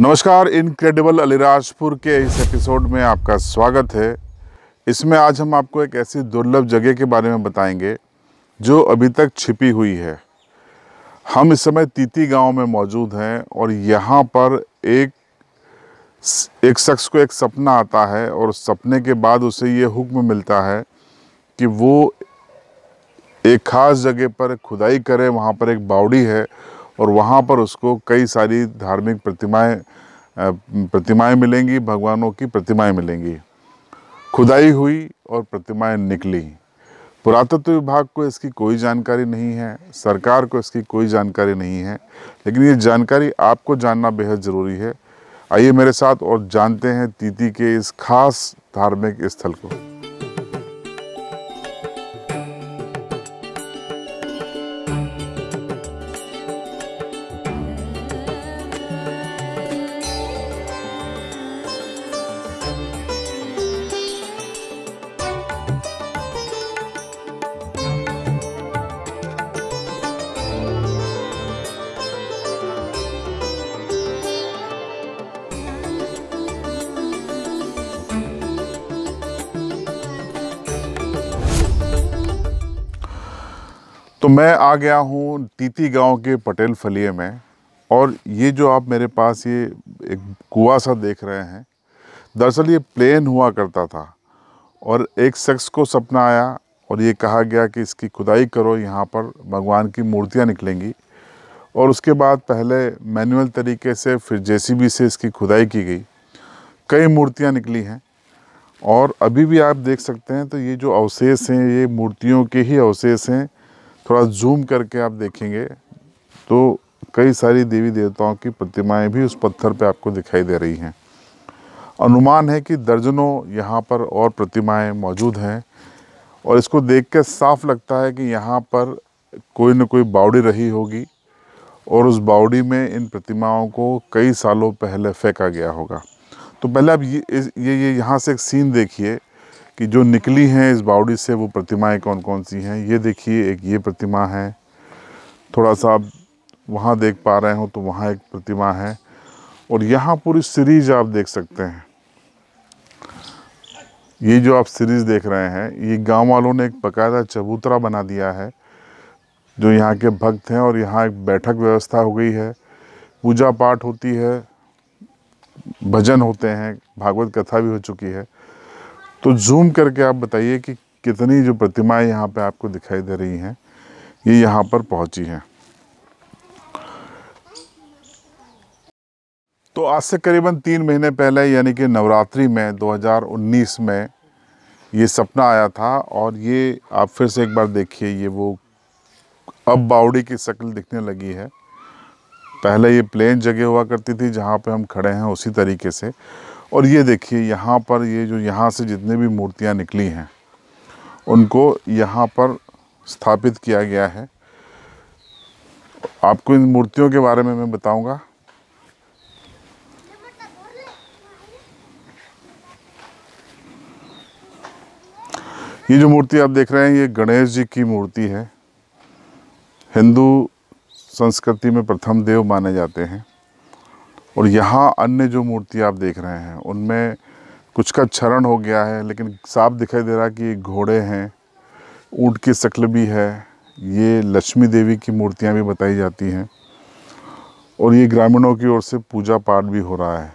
नमस्कार इनक्रेडिबल अलीराजपुर के इस एपिसोड में आपका स्वागत है इसमें आज हम आपको एक ऐसी दुर्लभ जगह के बारे में बताएंगे जो अभी तक छिपी हुई है हम इस समय तीती गांव में मौजूद हैं और यहाँ पर एक एक शख्स को एक सपना आता है और सपने के बाद उसे ये हुक्म मिलता है कि वो एक ख़ास जगह पर खुदाई करे वहाँ पर एक बावड़ी है और वहाँ पर उसको कई सारी धार्मिक प्रतिमाएं प्रतिमाएं मिलेंगी भगवानों की प्रतिमाएं मिलेंगी खुदाई हुई और प्रतिमाएं निकली पुरातत्व विभाग को इसकी कोई जानकारी नहीं है सरकार को इसकी कोई जानकारी नहीं है लेकिन ये जानकारी आपको जानना बेहद ज़रूरी है आइए मेरे साथ और जानते हैं तीती के इस खास धार्मिक स्थल को तो मैं आ गया हूँ तीती गांव के पटेल फलिए में और ये जो आप मेरे पास ये एक कुआ सा देख रहे हैं दरअसल ये प्लेन हुआ करता था और एक शख्स को सपना आया और ये कहा गया कि इसकी खुदाई करो यहाँ पर भगवान की मूर्तियाँ निकलेंगी और उसके बाद पहले मैनुअल तरीके से फिर जेसीबी से इसकी खुदाई की गई कई मूर्तियाँ निकली हैं और अभी भी आप देख सकते हैं तो ये जो अवशेष हैं ये मूर्तियों के ही अवशेष हैं थोड़ा जूम करके आप देखेंगे तो कई सारी देवी देवताओं की प्रतिमाएं भी उस पत्थर पे आपको दिखाई दे रही हैं अनुमान है कि दर्जनों यहाँ पर और प्रतिमाएं मौजूद हैं और इसको देख कर साफ लगता है कि यहाँ पर कोई न कोई बावड़ी रही होगी और उस बावड़ी में इन प्रतिमाओं को कई सालों पहले फेंका गया होगा तो पहले आप ये ये ये यहाँ से एक सीन देखिए कि जो निकली हैं इस बाउडी से वो प्रतिमाएं कौन कौन सी हैं ये देखिए एक ये प्रतिमा है थोड़ा सा आप वहाँ देख पा रहे हो तो वहाँ एक प्रतिमा है और यहाँ पूरी सीरीज आप देख सकते हैं ये जो आप सीरीज देख रहे हैं ये गांव वालों ने एक बकायदा चबूतरा बना दिया है जो यहाँ के भक्त हैं और यहाँ एक बैठक व्यवस्था हो गई है पूजा पाठ होती है भजन होते हैं भागवत कथा भी हो चुकी है तो जूम करके आप बताइए कि कितनी जो प्रतिमाएं यहाँ पे आपको दिखाई दे रही हैं ये यहाँ पर पहुँची हैं तो आज से करीबन तीन महीने पहले यानी कि नवरात्रि में 2019 में ये सपना आया था और ये आप फिर से एक बार देखिए ये वो अब बावड़ी की शक्ल दिखने लगी है पहले ये प्लेन जगह हुआ करती थी जहाँ पे हम खड़े हैं उसी तरीके से और ये देखिए यहाँ पर ये जो यहाँ से जितने भी मूर्तियाँ निकली हैं उनको यहाँ पर स्थापित किया गया है आपको इन मूर्तियों के बारे में मैं बताऊंगा ये जो मूर्ति आप देख रहे हैं ये गणेश जी की मूर्ति है हिंदू संस्कृति में प्रथम देव माने जाते हैं और यहाँ अन्य जो मूर्ति आप देख रहे हैं उनमें कुछ का क्षरण हो गया है लेकिन साफ दिखाई दे रहा है कि घोड़े हैं ऊँट की शक्ल भी है ये लक्ष्मी देवी की मूर्तियाँ भी बताई जाती हैं और ये ग्रामीणों की ओर से पूजा पाठ भी हो रहा है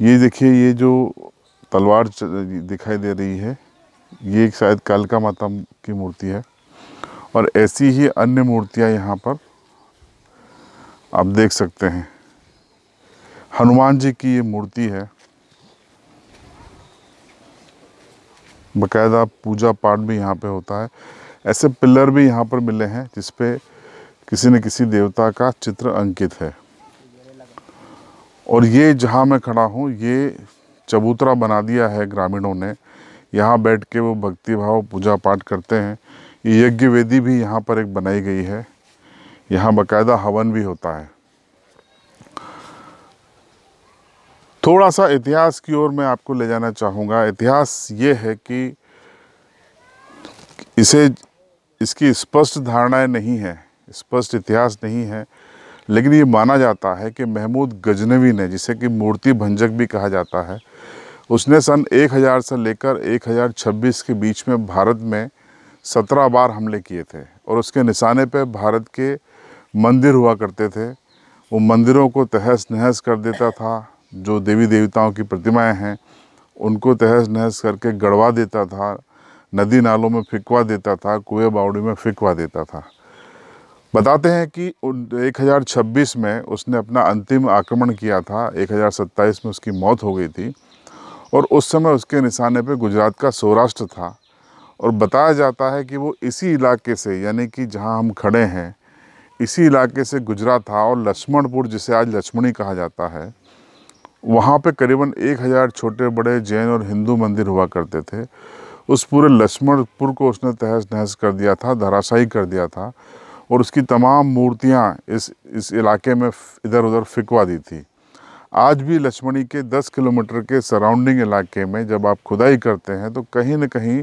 ये देखिए ये जो तलवार दिखाई दे रही है ये शायद कालका माता की मूर्ति है और ऐसी ही अन्य मूर्तियाँ यहाँ पर आप देख सकते हैं हनुमान जी की ये मूर्ति है बकायदा पूजा पाठ भी यहाँ पे होता है ऐसे पिलर भी यहाँ पर मिले हैं जिसपे किसी न किसी देवता का चित्र अंकित है और ये जहाँ मैं खड़ा हूँ ये चबूतरा बना दिया है ग्रामीणों ने यहाँ बैठ के वो भक्ति भाव पूजा पाठ करते हैं ये यज्ञ वेदी भी यहाँ पर एक बनाई गई है यहाँ बकायदा हवन भी होता है थोड़ा सा इतिहास की ओर मैं आपको ले जाना चाहूँगा इतिहास ये है कि इसे इसकी स्पष्ट धारणाएं नहीं है स्पष्ट इतिहास नहीं है लेकिन ये माना जाता है कि महमूद गजनवी ने जिसे कि मूर्ति भंजक भी कहा जाता है उसने सन 1000 से लेकर 1026 के बीच में भारत में 17 बार हमले किए थे और उसके निशाने पर भारत के मंदिर हुआ करते थे वो मंदिरों को तहस नहस कर देता था जो देवी देवताओं की प्रतिमाएं हैं उनको तहस नहस करके गड़वा देता था नदी नालों में फिकवा देता था कुएं बावड़ी में फिकवा देता था बताते हैं कि एक में उसने अपना अंतिम आक्रमण किया था एक में उसकी मौत हो गई थी और उस समय उसके निशाने पर गुजरात का सौराष्ट्र था और बताया जाता है कि वो इसी इलाके से यानी कि जहाँ हम खड़े हैं इसी इलाके से गुजरा था और लक्ष्मणपुर जिसे आज लक्ष्मणी कहा जाता है वहाँ पे करीबन एक हज़ार छोटे बड़े जैन और हिंदू मंदिर हुआ करते थे उस पूरे लक्ष्मणपुर को उसने तहस नहस कर दिया था धराशाई कर दिया था और उसकी तमाम मूर्तियाँ इस इस इलाके में इधर उधर फिकवा दी थी आज भी लक्ष्मणी के 10 किलोमीटर के सराउंडिंग इलाके में जब आप खुदाई करते हैं तो कहीं न कहीं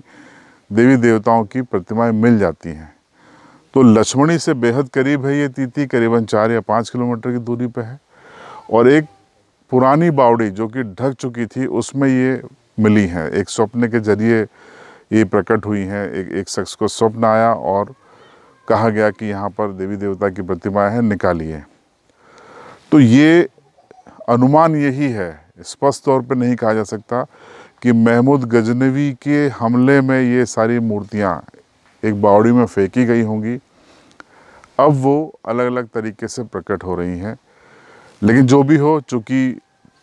देवी देवताओं की प्रतिमाएं मिल जाती हैं तो लक्ष्मणी से बेहद करीब है ये तीती करीबन चार या पाँच किलोमीटर की दूरी पर है और एक पुरानी बावड़ी जो कि ढक चुकी थी उसमें ये मिली हैं एक स्वप्न के जरिए ये प्रकट हुई हैं एक एक शख्स को स्वप्न आया और कहा गया कि यहाँ पर देवी देवता की प्रतिमाएं हैं निकालिए तो ये अनुमान यही है स्पष्ट तौर पर नहीं कहा जा सकता कि महमूद गजनवी के हमले में ये सारी मूर्तियाँ एक बावड़ी में फेंकी गई होंगी अब वो अलग अलग तरीके से प्रकट हो रही हैं लेकिन जो भी हो चूँकि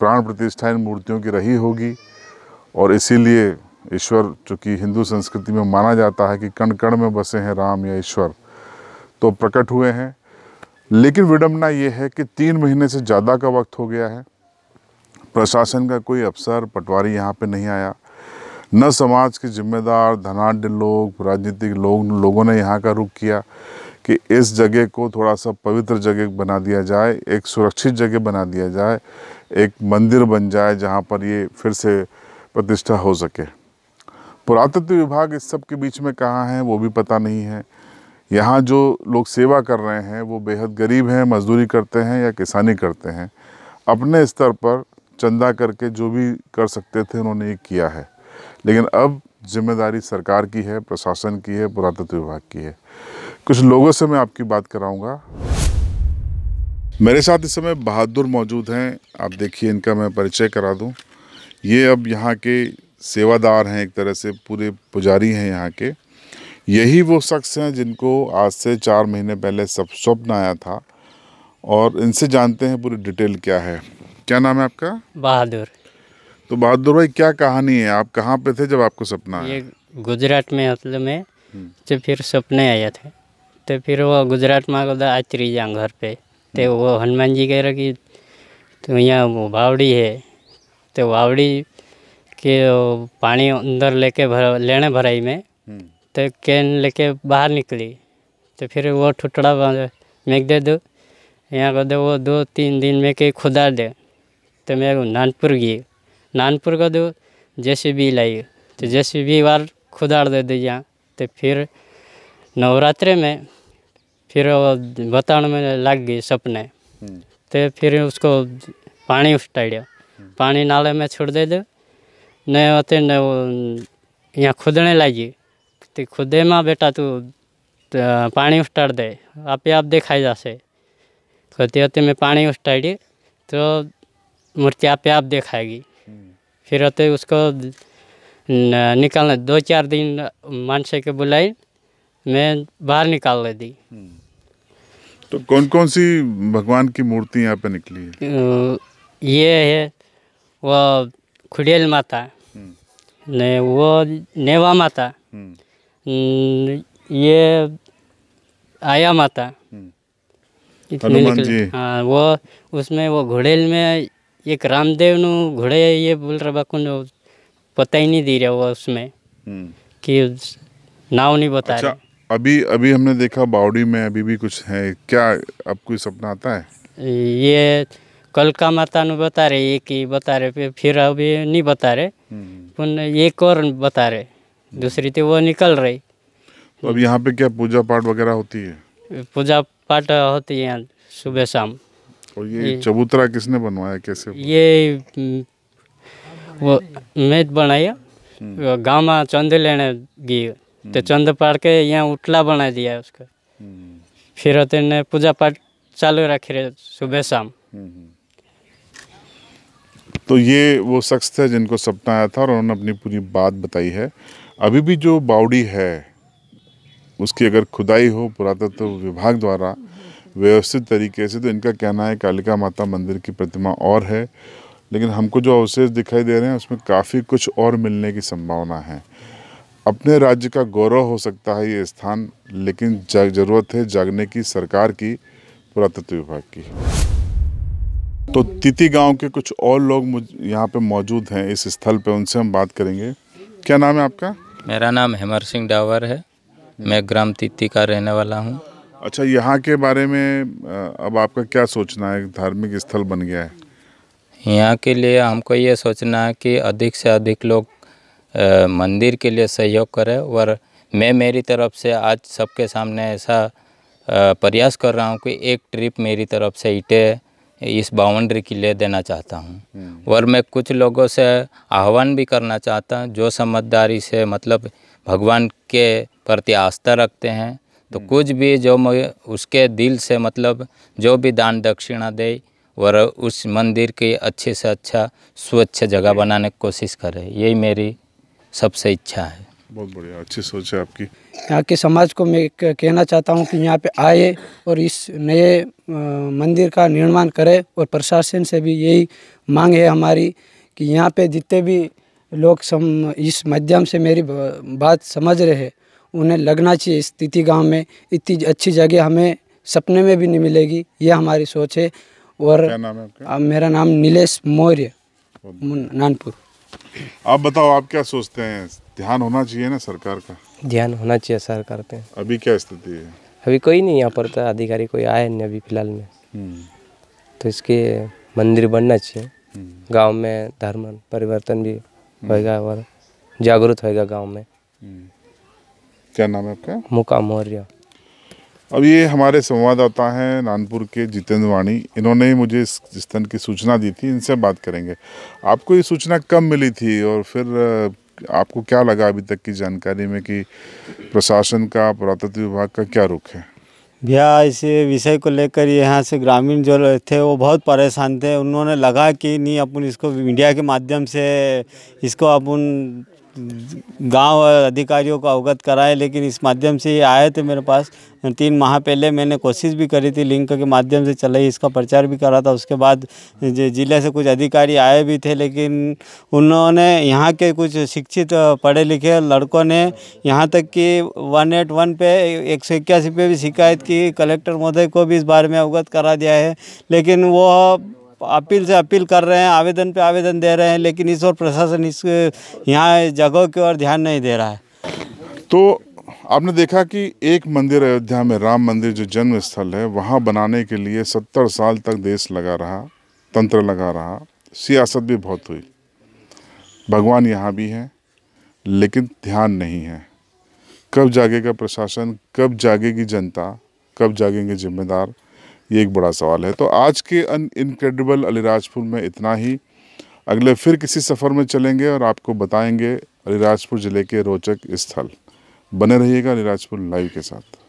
प्राण प्रतिष्ठा इन मूर्तियों की रही होगी और इसीलिए ईश्वर चूँकि हिंदू संस्कृति में माना जाता है कि कण कण में बसे हैं राम या ईश्वर तो प्रकट हुए हैं लेकिन विडम्बना ये है कि तीन महीने से ज़्यादा का वक्त हो गया है प्रशासन का कोई अफसर पटवारी यहाँ पे नहीं आया न समाज के जिम्मेदार धनाढ़ लोग राजनीतिक लोग लोगों ने यहाँ का रुख किया कि इस जगह को थोड़ा सा पवित्र जगह बना दिया जाए एक सुरक्षित जगह बना दिया जाए एक मंदिर बन जाए जहाँ पर ये फिर से प्रतिष्ठा हो सके पुरातत्व विभाग इस सब के बीच में कहाँ है वो भी पता नहीं है यहाँ जो लोग सेवा कर रहे हैं वो बेहद गरीब हैं मजदूरी करते हैं या किसानी करते हैं अपने स्तर पर चंदा करके जो भी कर सकते थे उन्होंने ये किया है लेकिन अब जिम्मेदारी सरकार की है प्रशासन की है पुरातत्व विभाग की है कुछ लोगों से मैं आपकी बात कराऊंगा मेरे साथ इस समय बहादुर मौजूद हैं आप देखिए इनका मैं परिचय करा दूं ये अब यहाँ के सेवादार हैं एक तरह से पूरे पुजारी हैं यहाँ के यही वो शख्स हैं जिनको आज से चार महीने पहले सब स्वप्न आया था और इनसे जानते हैं पूरी डिटेल क्या है क्या नाम है आपका बहादुर तो बहादुर भाई क्या कहानी है आप कहाँ पे थे जब आपको सपना आया गुजरात में मतलब में हम्म। जब फिर सपने आया था तो फिर वो गुजरात में બધા आचरी જ્યાં घर पे तो हम्म। वो हनुमान जी कह रहे कि तो यहाँ बावड़ी है तो बावड़ी के पानी अंदर लेके भर लेने भराई में हम्म। तो कैन लेके बाहर निकली तो फिर वो ठुटड़ा मेघ दे दो यहाँ को दो वो दो तीन दिन में के खुदा दे तो मैं नानपुर गई नानपुर का दो जैसे भी लाई तो जैसे भी बार खुदाड़ दे दो यहाँ तो फिर नवरात्रे में फिर बताण में लग गई सपने हम्म। तो फिर उसको पानी उठाड़िया हम्म। पानी नाले में छोड़ दे दो नहीं होते न यहाँ खुदने लगी तो खुदे माँ बेटा तू तो पानी उठाड़ दे आप आप दिखाई जासे कहते होते मैं पानी उठाड़ी तो मूर्ति आप आप देखाएगी हम्म। फिर होते उसको निकालने दो चार दिन मानसे के बुलाई मैं बाहर निकाल दी तो कौन कौन सी भगवान की मूर्ति यहाँ पे निकली है ये है वो खुडेल माता हम्म। ने वो नेवा माता हम्म। ये आया माता हम्म। इतने निकले हाँ वो उसमें वो घोड़ेल में एक रामदेव नु घोड़े ये बोल रहा बाकुन पता ही नहीं दे रहा वो उसमें कि नाव नहीं बता अच्छा, अभी अभी हमने देखा बाउडी में अभी भी कुछ है क्या आपको सपना आता है ये कल का माता ने बता रहे एक ही बता रहे फिर अभी नहीं बता रहे हम्म। एक और बता रहे दूसरी थी तो वो निकल रही तो अब यहाँ पे क्या पूजा पाठ वगैरह होती है पूजा पाठ होती है सुबह शाम और ये, ये चबूतरा किसने बनवाया कैसे ये हम्म, वो मैं बनाया हम्म। गाँव में चंद लेने गई हम्म। तो चंद पाड़ के यहाँ उठला बना दिया उसका हम्म। फिर होते ने पूजा पाठ चालू रखे रहे सुबह शाम हम्म, तो ये वो शख्स थे जिनको सपना आया था और उन्होंने अपनी पूरी बात बताई है अभी भी जो बाउडी है उसकी अगर खुदाई हो पुरातत्व तो विभाग द्वारा व्यवस्थित तरीके से तो इनका कहना है कालिका माता मंदिर की प्रतिमा और है लेकिन हमको जो अवशेष दिखाई दे रहे हैं उसमें काफ़ी कुछ और मिलने की संभावना है अपने राज्य का गौरव हो सकता है ये स्थान लेकिन जग जरूरत है जागने की सरकार की पुरातत्व विभाग की तो तिति गांव के कुछ और लोग यहाँ पे मौजूद हैं इस स्थल पे उनसे हम बात करेंगे क्या नाम है आपका मेरा नाम हेमर सिंह डावर है मैं ग्राम तिति का रहने वाला हूँ अच्छा यहाँ के बारे में अब आपका क्या सोचना है धार्मिक स्थल बन गया है यहाँ के लिए हमको ये सोचना है कि अधिक से अधिक लोग मंदिर के लिए सहयोग करें और मैं मेरी तरफ से आज सबके सामने ऐसा प्रयास कर रहा हूँ कि एक ट्रिप मेरी तरफ से ईटे इस बाउंड्री के लिए देना चाहता हूँ हम्म। और मैं कुछ लोगों से आह्वान भी करना चाहता हूँ जो समझदारी से मतलब भगवान के प्रति आस्था रखते हैं तो हम्म। कुछ भी जो मैं उसके दिल से मतलब जो भी दान दक्षिणा दे और उस मंदिर की अच्छे से अच्छा स्वच्छ जगह बनाने की कोशिश करे यही मेरी सबसे इच्छा है बहुत बढ़िया अच्छी सोच है आपकी यहाँ के समाज को मैं कहना चाहता हूँ कि यहाँ पे आए और इस नए मंदिर का निर्माण करें और प्रशासन से भी यही मांग है हमारी कि यहाँ पे जितने भी लोग सम इस माध्यम से मेरी बात समझ रहे हैं उन्हें लगना चाहिए इस तिथि गांव में इतनी अच्छी जगह हमें सपने में भी नहीं मिलेगी ये हमारी सोच है और नाम है मेरा नाम नीलेश मौर्य नानपुर आप बताओ आप क्या सोचते हैं ध्यान होना चाहिए ना सरकार का ध्यान होना चाहिए सरकार पे अभी क्या स्थिति है अभी कोई नहीं यहाँ पर तो अधिकारी कोई आए नहीं अभी फिलहाल में हम्म। तो इसके मंदिर बनना चाहिए हम्म। गांव में धर्म परिवर्तन भी हम्म। होएगा और जागरूक होएगा गांव में क्या नाम है आपका मुका मौर्य अब ये हमारे संवाददाता हैं नानपुर के जितेंद्र वाणी इन्होंने मुझे इस स्तन की सूचना दी थी इनसे बात करेंगे आपको ये सूचना कब मिली थी और फिर आपको क्या लगा अभी तक की जानकारी में कि प्रशासन का पुरातत्व विभाग का क्या रुख है भैया इस विषय को लेकर यहाँ से ग्रामीण जो थे वो बहुत परेशान थे उन्होंने लगा कि नहीं अपन इसको मीडिया के माध्यम से इसको अपन गांव और अधिकारियों को अवगत कराए लेकिन इस माध्यम से ये आए थे मेरे पास तीन माह पहले मैंने कोशिश भी करी थी लिंक के माध्यम से चलाई इसका प्रचार भी करा था उसके बाद जिले से कुछ अधिकारी आए भी थे लेकिन उन्होंने यहाँ के कुछ शिक्षित पढ़े लिखे लड़कों ने यहाँ तक कि वन एट वन पे एक सौ इक्यासी पे भी शिकायत की कलेक्टर महोदय को भी इस बारे में अवगत करा दिया है लेकिन वो अपील से अपील कर रहे हैं आवेदन पे आवेदन दे रहे हैं लेकिन इस और प्रशासन इस यहाँ जगह की ओर ध्यान नहीं दे रहा है तो आपने देखा कि एक मंदिर अयोध्या में राम मंदिर जो जन्म स्थल है वहाँ बनाने के लिए सत्तर साल तक देश लगा रहा तंत्र लगा रहा सियासत भी बहुत हुई भगवान यहाँ भी हैं लेकिन ध्यान नहीं है कब जागेगा प्रशासन कब जागेगी जनता कब जागेंगे जिम्मेदार ये एक बड़ा सवाल है तो आज के अन इनक्रेडिबल अलीराजपुर में इतना ही अगले फिर किसी सफ़र में चलेंगे और आपको बताएंगे अलीराजपुर ज़िले के रोचक स्थल बने रहिएगा अलीराजपुर लाइव के साथ